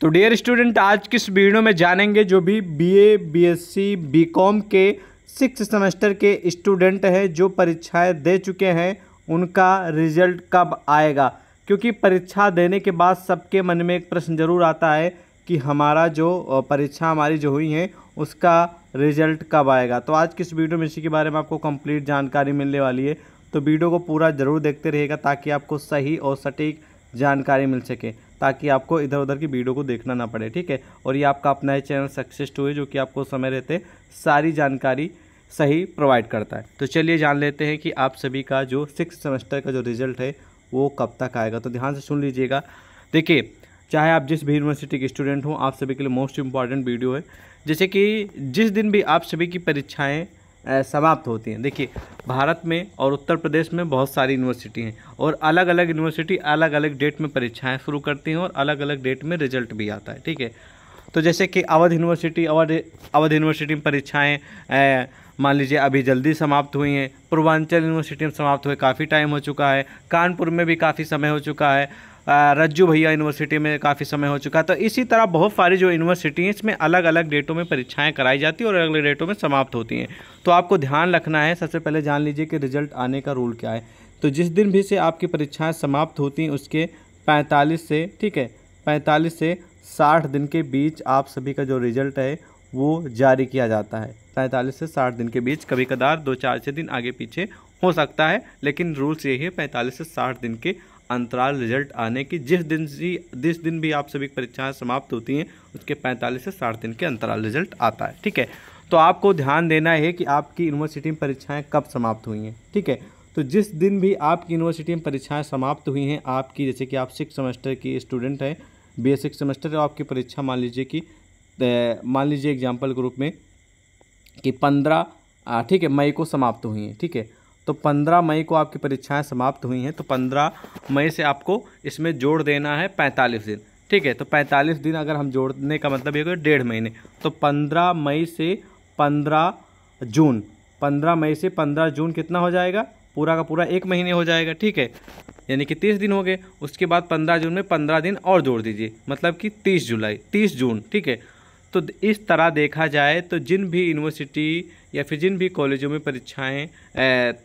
तो dear student आज किस वीडियो में जानेंगे जो भी बीए, बीएससी, बीकॉम के सिक्स सेमेस्टर के स्टूडेंट हैं जो परीक्षाएं दे चुके हैं उनका रिजल्ट कब आएगा क्योंकि परीक्षा देने के बाद सबके मन में एक प्रश्न ज़रूर आता है कि हमारा जो परीक्षा हमारी जो हुई है उसका रिजल्ट कब आएगा तो आज किस वीडियो में इसी के बारे में आपको कंप्लीट जानकारी मिलने वाली है तो वीडियो को पूरा ज़रूर देखते रहेगा ताकि आपको सही और सटीक जानकारी मिल सके ताकि आपको इधर उधर की वीडियो को देखना ना पड़े ठीक है और ये आपका अपना ही चैनल सक्सेस टू है जो कि आपको समय रहते सारी जानकारी सही प्रोवाइड करता है तो चलिए जान लेते हैं कि आप सभी का जो सिक्स सेमेस्टर का जो रिज़ल्ट है वो कब तक आएगा तो ध्यान से सुन लीजिएगा देखिए चाहे आप जिस भी यूनिवर्सिटी के स्टूडेंट हों आप सभी के लिए मोस्ट इम्पॉर्टेंट वीडियो है जैसे कि जिस दिन भी आप सभी की परीक्षाएं समाप्त होती हैं देखिए भारत में और उत्तर प्रदेश में बहुत सारी यूनिवर्सिटी हैं और अलग अलग यूनिवर्सिटी अलग अलग डेट में परीक्षाएं शुरू करती हैं और अलग अलग डेट में रिजल्ट भी आता है ठीक है तो जैसे कि अवध यूनिवर्सिटी अवध अवध यूनिवर्सिटी में परीक्षाएँ मान लीजिए अभी जल्दी समाप्त हुई हैं पूर्वांचल यूनिवर्सिटी में समाप्त हुए काफ़ी टाइम हो चुका है कानपुर में भी काफ़ी समय हो चुका है रज्जू भैया यूनिवर्सिटी में काफ़ी समय हो चुका तो इसी तरह बहुत सारी जो यूनिवर्सिटी हैं इसमें अलग अलग डेटों में परीक्षाएँ कराई जाती हैं और अलग अलग डेटों में समाप्त होती हैं तो आपको ध्यान रखना है सबसे पहले जान लीजिए कि रिजल्ट आने का रूल क्या है तो जिस दिन भी से आपकी परीक्षाएँ समाप्त होती हैं उसके पैंतालीस से ठीक है पैंतालीस से साठ दिन के बीच आप सभी का जो रिजल्ट है वो जारी किया जाता है पैंतालीस से साठ दिन के बीच कभी कदार दो चार छः दिन आगे पीछे हो सकता है लेकिन रूल्स यही है पैंतालीस से साठ दिन के अंतराल रिजल्ट आने की जिस दिन जी जिस दिन भी आप सभी परीक्षाएं समाप्त होती हैं उसके 45 से साठ दिन के अंतराल रिजल्ट आता है ठीक है तो आपको ध्यान देना है कि आपकी यूनिवर्सिटी में परीक्षाएँ कब समाप्त हुई हैं ठीक है तो जिस दिन भी आपकी यूनिवर्सिटी में परीक्षाएँ समाप्त हुई हैं आपकी जैसे कि आप सिक्स सेमेस्टर की स्टूडेंट हैं बेसिक सेमेस्टर है आपकी परीक्षा मान लीजिए कि मान लीजिए एग्जाम्पल ग्रुप में कि पंद्रह ठीक है मई को समाप्त हुई हैं ठीक है तो 15 मई को आपकी परीक्षाएं समाप्त हुई हैं तो 15 मई से आपको इसमें जोड़ देना है 45 दिन ठीक है तो 45 दिन अगर हम जोड़ने का मतलब ये डेढ़ महीने तो 15 मई से 15 जून 15 मई से 15 जून कितना हो जाएगा पूरा का पूरा एक महीने हो जाएगा ठीक है यानी कि तीस दिन हो गए उसके बाद पंद्रह जून में पंद्रह दिन और जोड़ दीजिए मतलब कि तीस जुलाई तीस जून ठीक है तो इस तरह देखा जाए तो जिन भी यूनिवर्सिटी या फिर जिन भी कॉलेजों में परीक्षाएं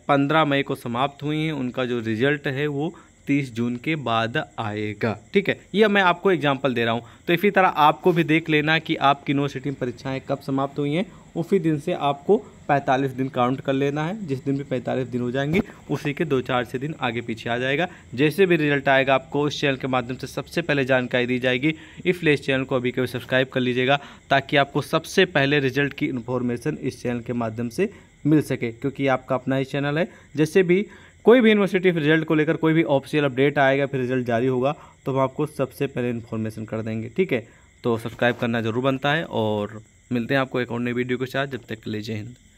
पंद्रह मई को समाप्त हुई हैं उनका जो रिज़ल्ट है वो तीस जून के बाद आएगा ठीक है यह मैं आपको एग्जाम्पल दे रहा हूँ तो इसी तरह आपको भी देख लेना कि आपकी यूनिवर्सिटी में परीक्षाएँ कब समाप्त हुई हैं उसी दिन से आपको 45 दिन काउंट कर लेना है जिस दिन भी 45 दिन हो जाएंगे उसी के दो चार से दिन आगे पीछे आ जाएगा जैसे भी रिजल्ट आएगा आपको इस चैनल के माध्यम से सबसे पहले जानकारी दी जाएगी इसलिए इस चैनल को अभी कभी सब्सक्राइब कर लीजिएगा ताकि आपको सबसे पहले रिजल्ट की इन्फॉर्मेशन इस चैनल के माध्यम से मिल सके क्योंकि आपका अपना ही चैनल है जैसे भी कोई भी यूनिवर्सिटी रिजल्ट को लेकर कोई भी ऑफिशियल अपडेट आएगा फिर रिजल्ट जारी होगा तो हम आपको सबसे पहले इन्फॉर्मेशन कर देंगे ठीक है तो सब्सक्राइब करना ज़रूर बनता है और मिलते हैं आपको एक और नई वीडियो के साथ जब तक ले जय हिंद